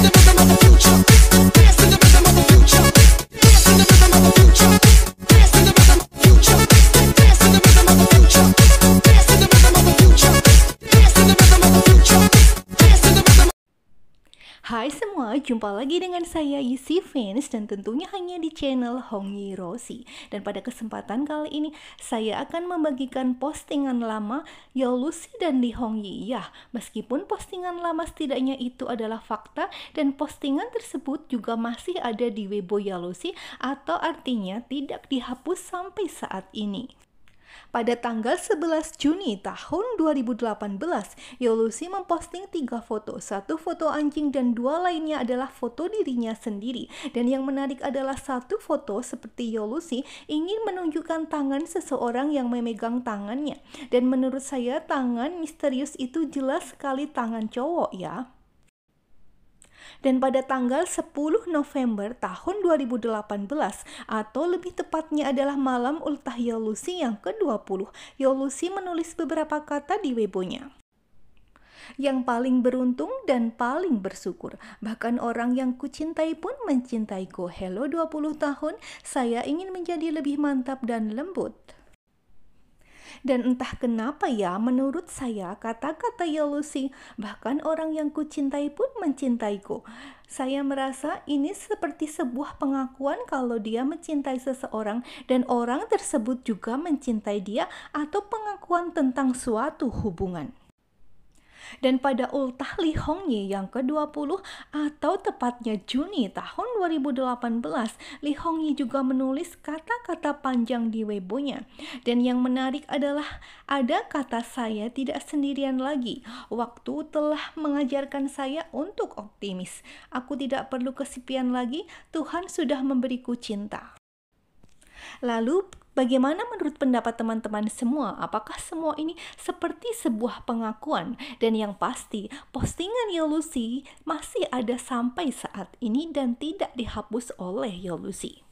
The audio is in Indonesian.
Thinking about the future. Hai semua, jumpa lagi dengan saya Yusi Fens dan tentunya hanya di channel Hong Yi Rosi. Dan pada kesempatan kali ini, saya akan membagikan postingan lama Yolusi ya dan Hong Yi. Ya, meskipun postingan lama setidaknya itu adalah fakta dan postingan tersebut juga masih ada di Weibo Yolusi ya atau artinya tidak dihapus sampai saat ini. Pada tanggal 11 Juni tahun 2018, Yolusi memposting tiga foto. Satu foto anjing dan dua lainnya adalah foto dirinya sendiri. Dan yang menarik adalah satu foto seperti Yolusi ingin menunjukkan tangan seseorang yang memegang tangannya. Dan menurut saya tangan misterius itu jelas sekali tangan cowok ya. Dan pada tanggal 10 November tahun 2018 atau lebih tepatnya adalah malam ultah Yolusi yang ke-20, Yolusi menulis beberapa kata di Webonya yang paling beruntung dan paling bersyukur. Bahkan orang yang kucintai pun mencintaiku. Hello 20 tahun, saya ingin menjadi lebih mantap dan lembut. Dan entah kenapa ya, menurut saya kata-kata Yolusi bahkan orang yang kucintai pun mencintaiku. Saya merasa ini seperti sebuah pengakuan kalau dia mencintai seseorang dan orang tersebut juga mencintai dia atau pengakuan tentang suatu hubungan. Dan pada ultah Li Hongyi yang ke-20 atau tepatnya Juni tahun 2018, Li Hongyi juga menulis kata-kata panjang di webonya. Dan yang menarik adalah ada kata saya tidak sendirian lagi. Waktu telah mengajarkan saya untuk optimis. Aku tidak perlu kesepian lagi, Tuhan sudah memberiku cinta. Lalu Bagaimana menurut pendapat teman-teman semua? Apakah semua ini seperti sebuah pengakuan? Dan yang pasti, postingan Yolusi masih ada sampai saat ini dan tidak dihapus oleh Yolusi.